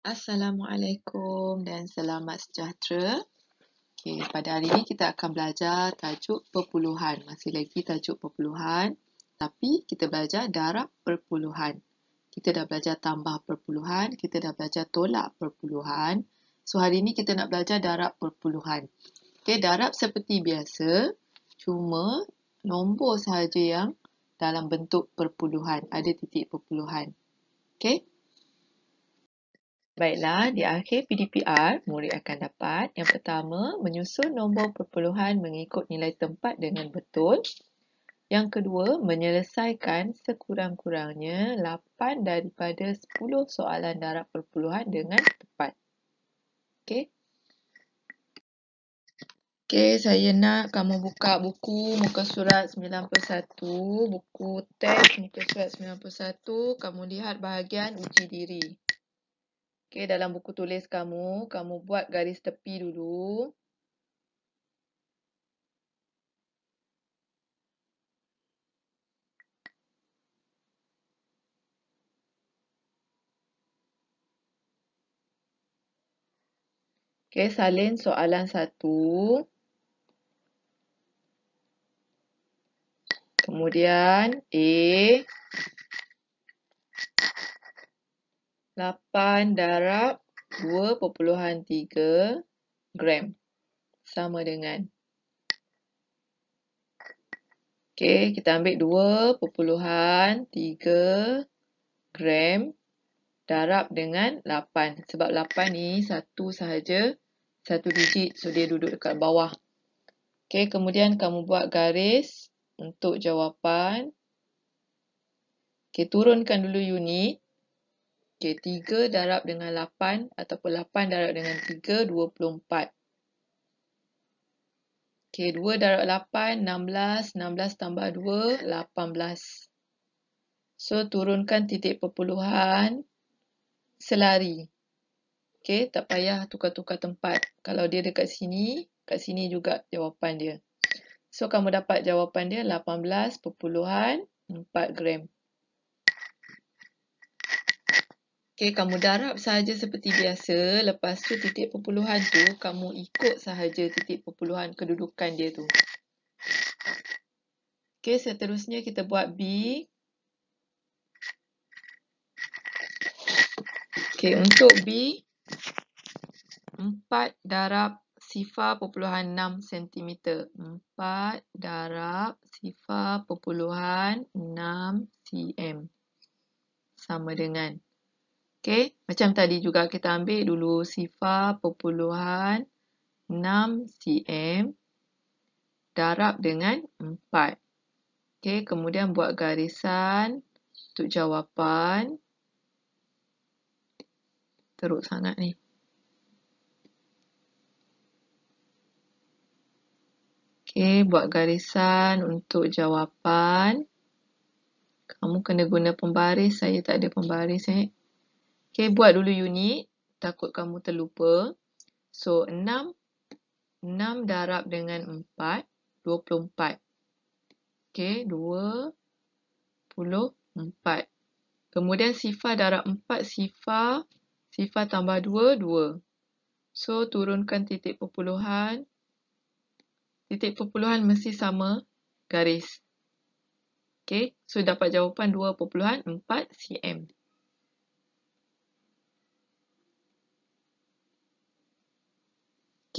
Assalamualaikum dan selamat sejahtera. Okay, pada hari ini kita akan belajar tajuk perpuluhan. Masih lagi tajuk perpuluhan. Tapi kita belajar darab perpuluhan. Kita dah belajar tambah perpuluhan. Kita dah belajar tolak perpuluhan. So hari ini kita nak belajar darab perpuluhan. Okay, darab seperti biasa. Cuma nombor sahaja yang dalam bentuk perpuluhan. Ada titik perpuluhan. Okay. Baiklah, di akhir PDPR, murid akan dapat yang pertama, menyusun nombor perpuluhan mengikut nilai tempat dengan betul. Yang kedua, menyelesaikan sekurang-kurangnya 8 daripada 10 soalan darab perpuluhan dengan tepat. Okey. Okey, saya nak kamu buka buku muka surat 91, buku teks muka surat 91, kamu lihat bahagian uji diri. Okey, dalam buku tulis kamu, kamu buat garis tepi dulu. Okey, salin soalan satu. Kemudian A 8 darab 2.3 gram sama dengan Okey, kita ambil 2.3 gram darab dengan 8 sebab 8 ni satu sahaja satu digit so dia duduk dekat bawah. Okey, kemudian kamu buat garis untuk jawapan. Okey, turunkan dulu unit. Okey, 3 darab dengan 8 ataupun 8 darab dengan 3, 24. Okey, 2 darab 8, 16, 16 tambah 2, 18. So, turunkan titik perpuluhan selari. Okey, tak payah tukar-tukar tempat. Kalau dia dekat sini, kat sini juga jawapan dia. So, kamu dapat jawapan dia 18.4 gram. Okey, kamu darab sahaja seperti biasa. Lepas tu titik perpuluhan tu, kamu ikut sahaja titik perpuluhan kedudukan dia tu. Okey, seterusnya kita buat B. Okey, untuk B, 4 darab sifar perpuluhan 6 cm. 4 darab sifar perpuluhan 6 cm. Sama dengan Okay, macam tadi juga kita ambil dulu sifar perpuluhan 6 cm darab dengan 4. Okay, kemudian buat garisan untuk jawapan. Teruk sangat ni. Okay, buat garisan untuk jawapan. Kamu kena guna pembaris. Saya tak ada pembaris, eh. Okay, buat dulu unit. Takut kamu terlupa. So, 6. 6 darab dengan 4. 24. Okay, 24. Kemudian sifar darab 4, sifar, sifar tambah 2, 2. So, turunkan titik perpuluhan. Titik perpuluhan mesti sama garis. Okay, so dapat jawapan 2.4 cm.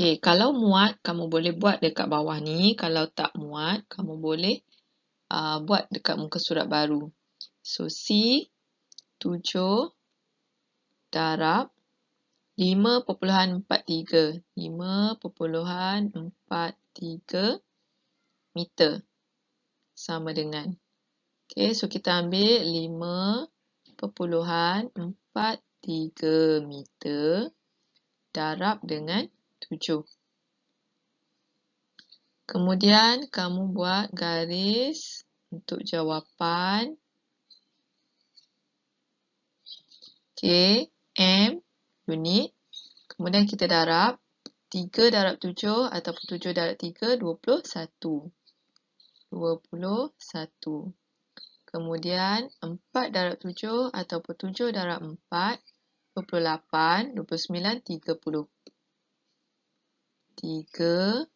Okey, kalau muat, kamu boleh buat dekat bawah ni. Kalau tak muat, kamu boleh uh, buat dekat muka surat baru. So, C, 7, darab, 5.43. 5.43 meter. Sama dengan. Okey, so kita ambil 5.43 meter darab dengan 5.43 tujuh. Kemudian kamu buat garis untuk jawapan. Okey, M unit. Kemudian kita darab 3 darab 7 ataupun 7 darab 3, 21. 21. Kemudian 4 darab 7 ataupun 7 darab 4, 28, 29, 30. 30.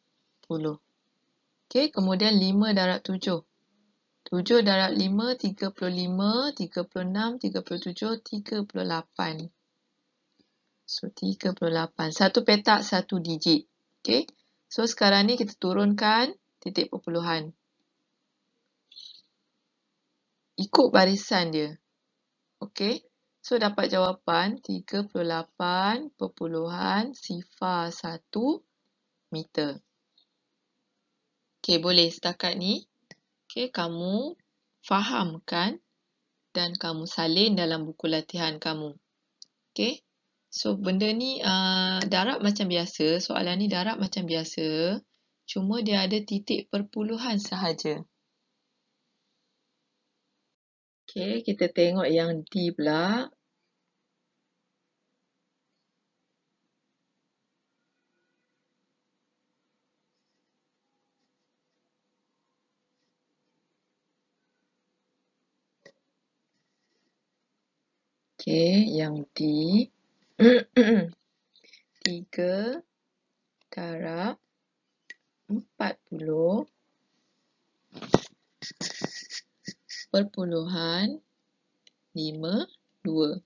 Okey, kemudian 5 darab 7. 7 darab 5, 35, 36, 37, 38. So, 38. Satu petak, satu digit. Okey. So, sekarang ni kita turunkan titik perpuluhan. Ikut barisan dia. Okey. So, dapat jawapan 38 perpuluhan sifar 1 perpuluhan meter. Okey, boleh setakat ni? Okey, kamu faham kan? Dan kamu salin dalam buku latihan kamu. Okey? So, benda ni uh, darab macam biasa. Soalan ni darab macam biasa. Cuma dia ada titik perpuluhan sahaja. Okey, kita tengok yang D pula. Okey, yang D. Tiga darab empat puluh perpuluhan lima dua.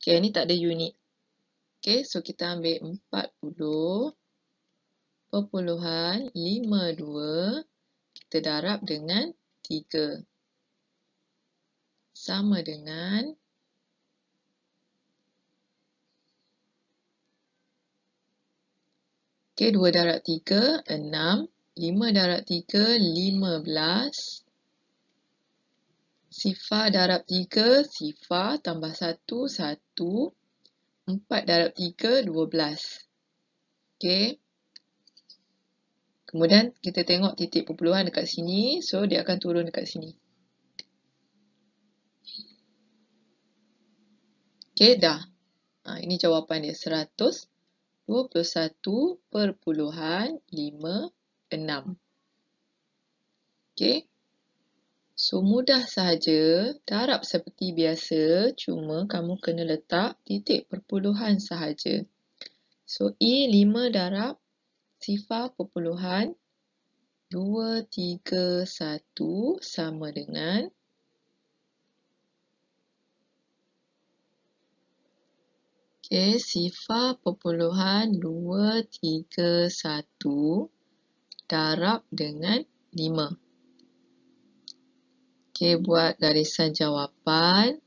Okey, ni tak ada unit. Okey, so kita ambil empat puluh perpuluhan lima dua. Kita darab dengan tiga. Sama dengan Okey, 2 darab 3, 6. 5 darab 3, 15. Sifar darab 3, sifar tambah 1, 1. 4 darab 3, 12. Okey. Kemudian kita tengok titik perpuluhan dekat sini. So, dia akan turun dekat sini. Okey, dah. Ha, ini jawapan dia, 100. 21.56. Okey. So, mudah sahaja, darab seperti biasa, cuma kamu kena letak titik perpuluhan sahaja. So, E5 darab sifar perpuluhan 2, 3, 1 sama dengan 0.5. Okey, sifar perpuluhan 2, 3, 1 darab dengan 5. Okey, buat garisan jawapan.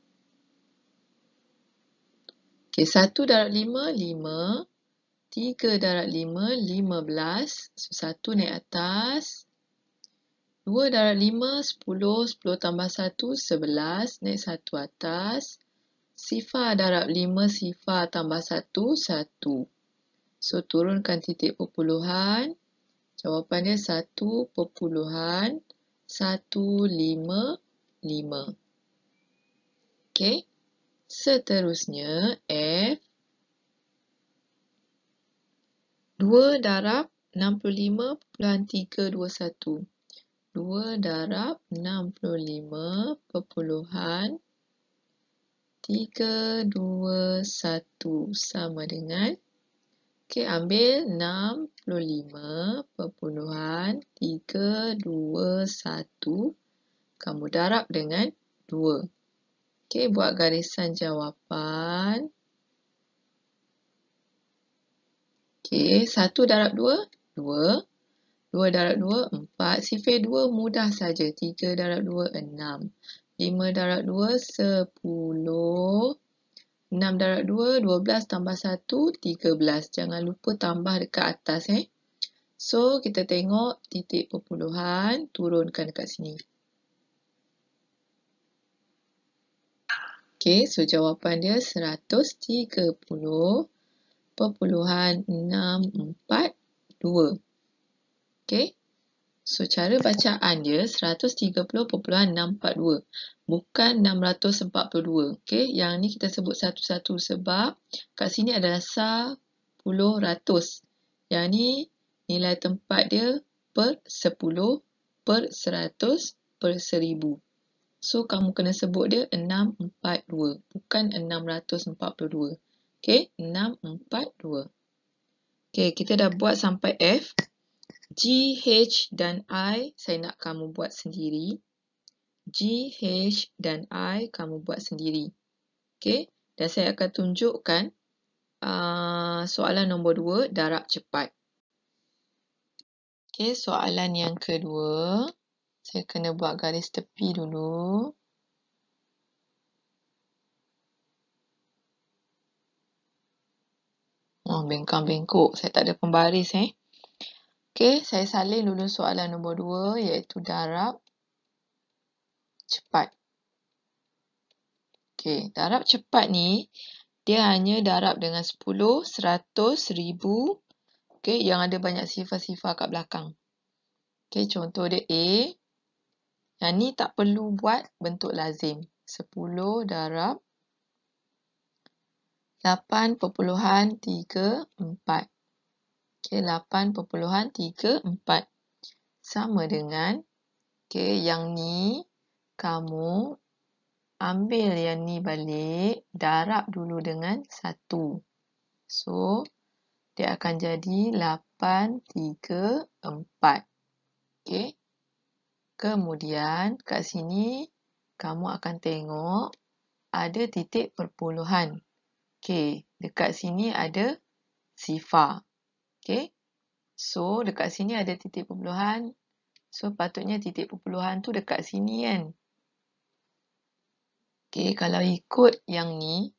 Okey, 1 darab 5, 5. 3 darab 5, 15. So, 1 naik atas. 2 darab 5, 10. 10 tambah 1, 11. Naik 1 atas sifar darab 5 sifar tambah 1, 1. So, turunkan titik perpuluhan. Jawapannya 1 perpuluhan 155. Okey. Seterusnya, F. 2 darab 65.321. 2 darab 65 perpuluhan 321. 3, 2, 1 sama dengan Okey, ambil perpuluhan 65.321 Kamu darab dengan 2 Okey, buat garisan jawapan Okey, 1 darab 2, 2 2 darab 2, 4 Sifir 2 mudah saja 3 darab 2, 6 5 darab 2, 10. 6 darab 2, 12 tambah 1, 13. Jangan lupa tambah dekat atas. eh. So, kita tengok titik perpuluhan. Turunkan dekat sini. Okay, so jawapan dia 130 perpuluhan 642. Okay. So cara bacaan dia 130.642 bukan 642. Okay, yang ni kita sebut satu-satu sebab kat sini adalah sa puluh ratus. Yang ni nilai tempat dia per 10 per 100 per 1000. So kamu kena sebut dia 642 bukan 642. Okey, 642. Okay, kita dah buat sampai F. G, H dan I saya nak kamu buat sendiri. G, H dan I kamu buat sendiri. Okey. Dan saya akan tunjukkan uh, soalan nombor dua, darab cepat. Okey, soalan yang kedua. Saya kena buat garis tepi dulu. Oh, bengkang-bengkuk. Saya tak ada pembaris eh. Okey, saya salin dulu soalan nombor 2 iaitu darab cepat. Okey, darab cepat ni dia hanya darab dengan 10, 100, 1000. Okey, yang ada banyak sifar-sifar kat belakang. Okey, contoh dia A. Yang ni tak perlu buat bentuk lazim. 10 darab 8.34. Okey, 8.34 sama dengan okey yang ni kamu ambil yang ni balik darab dulu dengan 1. So dia akan jadi 834. Okey. Kemudian kat sini kamu akan tengok ada titik perpuluhan. Okey, dekat sini ada sifar. Okay. So, dekat sini ada titik perpuluhan. So, patutnya titik perpuluhan tu dekat sini kan. Okay, kalau ikut yang ni,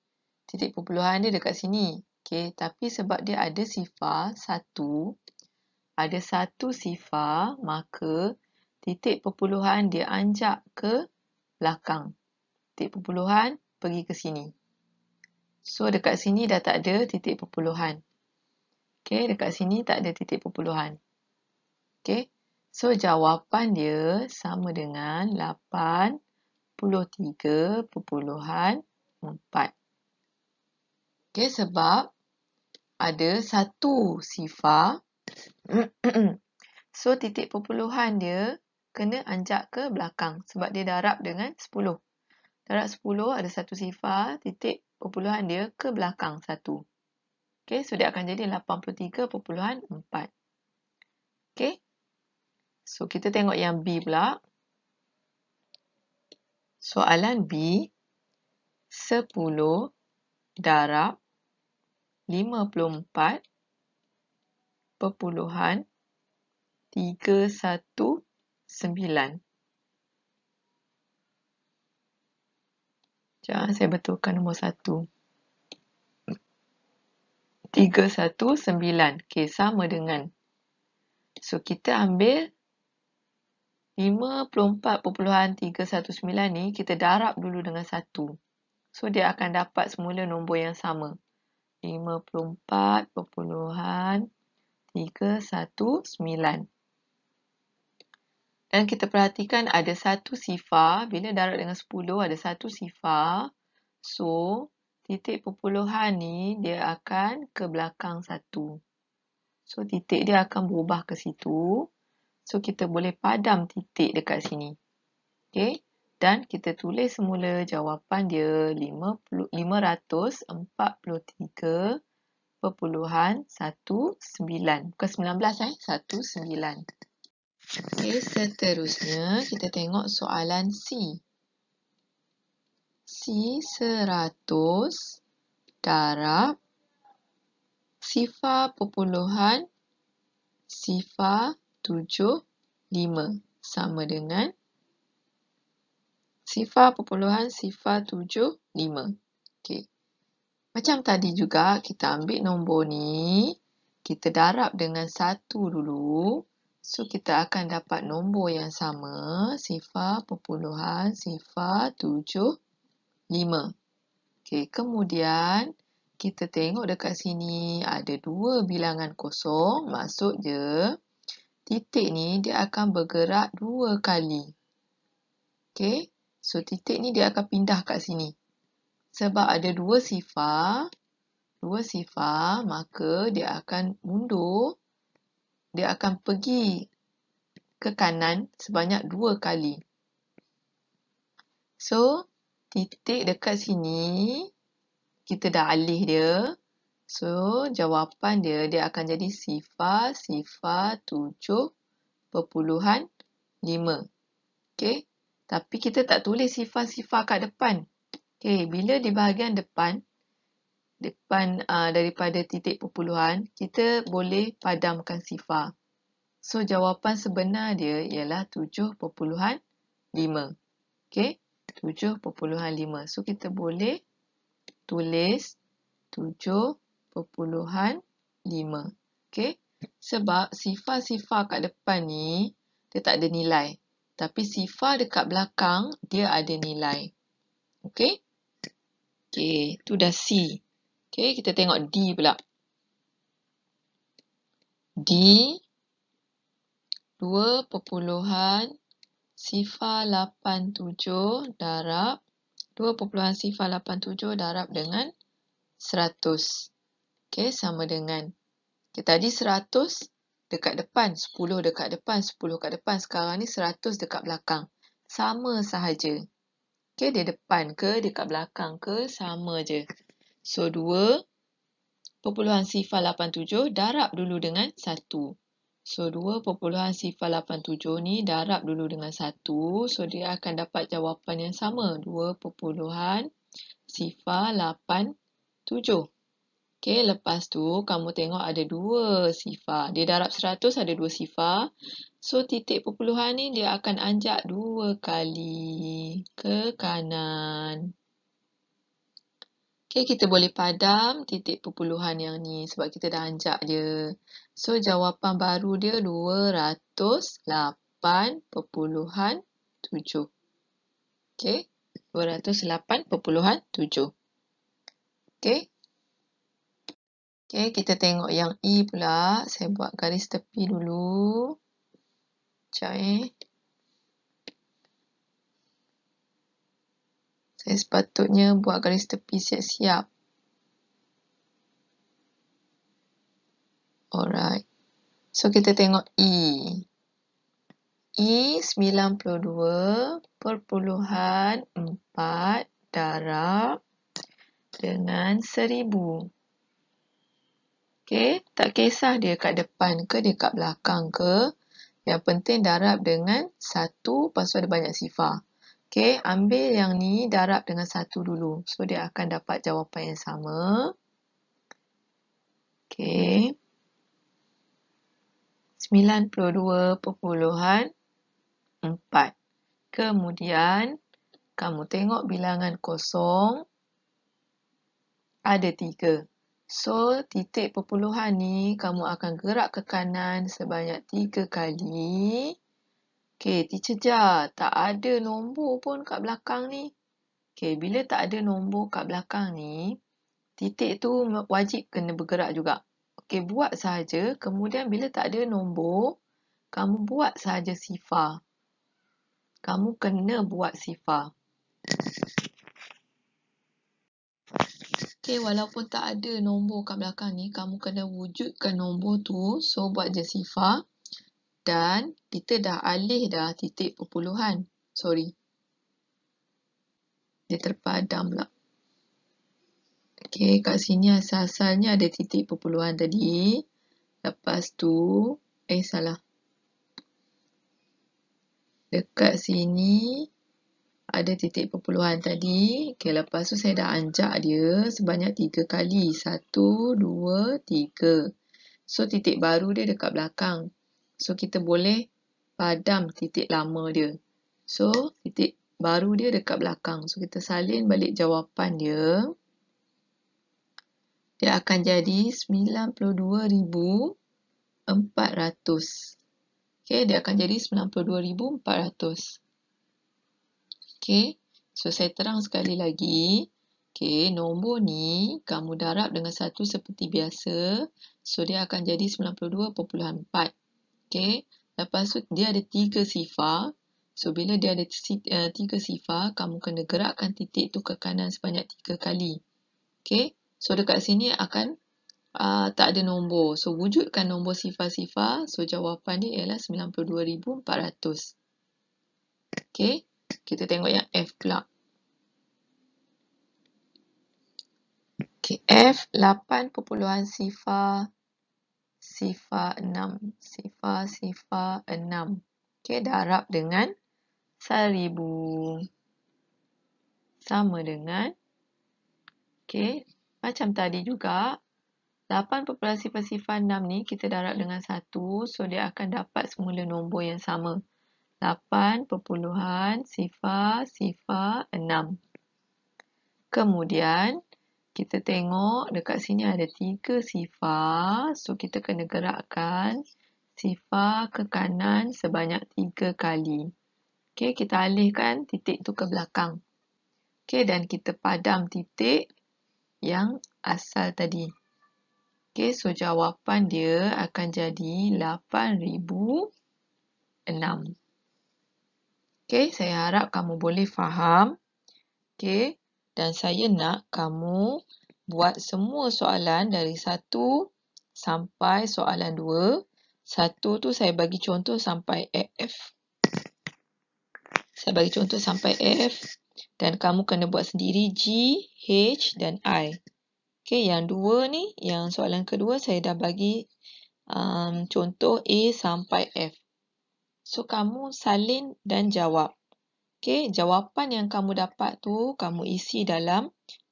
titik perpuluhan dia dekat sini. Okay, tapi sebab dia ada sifar satu, ada satu sifar, maka titik perpuluhan dia anjak ke belakang. Titik perpuluhan pergi ke sini. So, dekat sini dah tak ada titik perpuluhan. Okay, dekat sini tak ada titik perpuluhan. Okay, so jawapan dia sama dengan 83.4. Okay, sebab ada satu sifar. so, titik perpuluhan dia kena anjak ke belakang sebab dia darab dengan 10. Darab 10 ada satu sifar, titik perpuluhan dia ke belakang satu. Okey, so dia akan jadi 83.4. Okey. So kita tengok yang B pula. Soalan B 10 darab 54 perpuluhan 319. Jangan saya betulkan nombor 1. 319. Okey, sama dengan. So, kita ambil 54.319 ni, kita darab dulu dengan 1. So, dia akan dapat semula nombor yang sama. 54.319. Dan kita perhatikan ada satu sifar. Bila darab dengan 10, ada satu sifar. So, titik perpuluhan ni dia akan ke belakang satu. So titik dia akan berubah ke situ. So kita boleh padam titik dekat sini. Okay. Dan kita tulis semula jawapan dia 543.19 Bukan 19 kan? 19. Okay, seterusnya kita tengok soalan C. C 100 darab sifar perpuluhan sifar 75 sama dengan sifar perpuluhan sifar 75. Okey. Macam tadi juga kita ambil nombor ni, kita darab dengan 1 dulu. So kita akan dapat nombor yang sama sifar perpuluhan sifar tujuh 75. 5. Okey, kemudian kita tengok dekat sini ada dua bilangan kosong, masuk je titik ni dia akan bergerak dua kali. Okey, so titik ni dia akan pindah kat sini. Sebab ada dua sifar, dua sifar, maka dia akan mundur, dia akan pergi ke kanan sebanyak dua kali. So, titik dekat sini kita dah alih dia. So, jawapan dia, dia akan jadi sifar, sifar tujuh lima, Okay. Tapi kita tak tulis sifar-sifar kat depan. Okay, bila di bahagian depan, depan uh, daripada titik perpuluhan, kita boleh padamkan sifar. So, jawapan sebenar dia ialah tujuh lima, Okay. 7.5. So kita boleh tulis 7.5. Okay. Sebab sifar-sifar kat depan ni dia tak ada nilai. Tapi sifar dekat belakang dia ada nilai. Okay. Okay. Tu dah C. Okay. Kita tengok D pula. D 2.5 sifar 87 darab 2.87 sifar 87 darab dengan 100. Okey, sama dengan okay, tadi 100 dekat depan, 10 dekat depan, 10 dekat depan. Sekarang ni 100 dekat belakang. Sama sahaja. Okey, dia depan ke, dekat belakang ke, sama je. So, 2 Perpuluhan sifar 87 darab dulu dengan 1. So 2.087 ni darab dulu dengan 1. So dia akan dapat jawapan yang sama. 2.087. Okay, lepas tu kamu tengok ada 2 sifar. Dia darab 100 ada 2 sifar. So titik perpuluhan ni dia akan anjak 2 kali ke kanan. Okay, kita boleh padam titik perpuluhan yang ni sebab kita dah anjak dia. So, jawapan baru dia 208.7. Okay. 208.7. Okay. Okay. Kita tengok yang E pula. Saya buat garis tepi dulu. Sekejap Saya sepatutnya buat garis tepi siap-siap. Alright. So kita tengok E. E 92.4 darab dengan 1000. Okay. Tak kisah dia kat depan ke, dia kat belakang ke. Yang penting darab dengan satu pasal ada banyak sifar. Okay, ambil yang ni darab dengan satu dulu. So, dia akan dapat jawapan yang sama. Okay. 92.4. Kemudian, kamu tengok bilangan kosong, ada tiga. So, titik perpuluhan ni, kamu akan gerak ke kanan sebanyak tiga kali. Okay, teacher jar, tak ada nombor pun kat belakang ni. Okay, bila tak ada nombor kat belakang ni, titik tu wajib kena bergerak juga. Okey, buat saja. Kemudian bila tak ada nombor, kamu buat saja sifar. Kamu kena buat sifar. Okey, walaupun tak ada nombor kat belakang ni, kamu kena wujudkan nombor tu. So, buat je sifar. Dan kita dah alih dah titik perpuluhan. Sorry. Dia terpadam lah. Okey, kat sini asal-asalnya ada titik perpuluhan tadi. Lepas tu, eh salah. Dekat sini ada titik perpuluhan tadi. Okey, lepas tu saya dah anjak dia sebanyak tiga kali. Satu, dua, tiga. So titik baru dia dekat belakang. So kita boleh padam titik lama dia. So titik baru dia dekat belakang. So kita salin balik jawapan dia dia akan jadi 92,400. Okay, dia akan jadi 92,400. Okay, so saya terang sekali lagi. Okay, nombor ni kamu darab dengan satu seperti biasa. So, dia akan jadi 92.4. Okay, lepas tu dia ada tiga sifar. So, bila dia ada eh, tiga sifar, kamu kena gerakkan titik tu ke kanan sebanyak tiga kali. Okay, So dekat sini akan uh, tak ada nombor. So wujudkan nombor sifar-sifar. So jawapan dia ialah 92,400. Okay. Kita tengok yang F pula. Okay. F 8, sifar sifar 6. Sifar sifar 6. Okay. Darab dengan 1000. Sama dengan. Okay macam tadi juga 8 populasi 6 ni kita darab hmm. dengan 1 so dia akan dapat semula nombor yang sama 8, 6. kemudian kita tengok dekat sini ada 3 sifar so kita kena gerakkan sifar ke kanan sebanyak 3 kali okay, kita alihkan titik tu ke belakang Okay, dan kita padam titik yang asal tadi. Okey, so jawapan dia akan jadi 8006. Okey, saya harap kamu boleh faham. Okey, dan saya nak kamu buat semua soalan dari 1 sampai soalan 2. 1 tu saya bagi contoh sampai F. Saya bagi contoh sampai F. Dan kamu kena buat sendiri G, H dan I. Okey, yang dua ni, yang soalan kedua saya dah bagi um, contoh A sampai F. So, kamu salin dan jawab. Okey, jawapan yang kamu dapat tu kamu isi dalam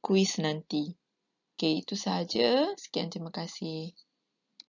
kuis nanti. Okey, itu sahaja. Sekian terima kasih.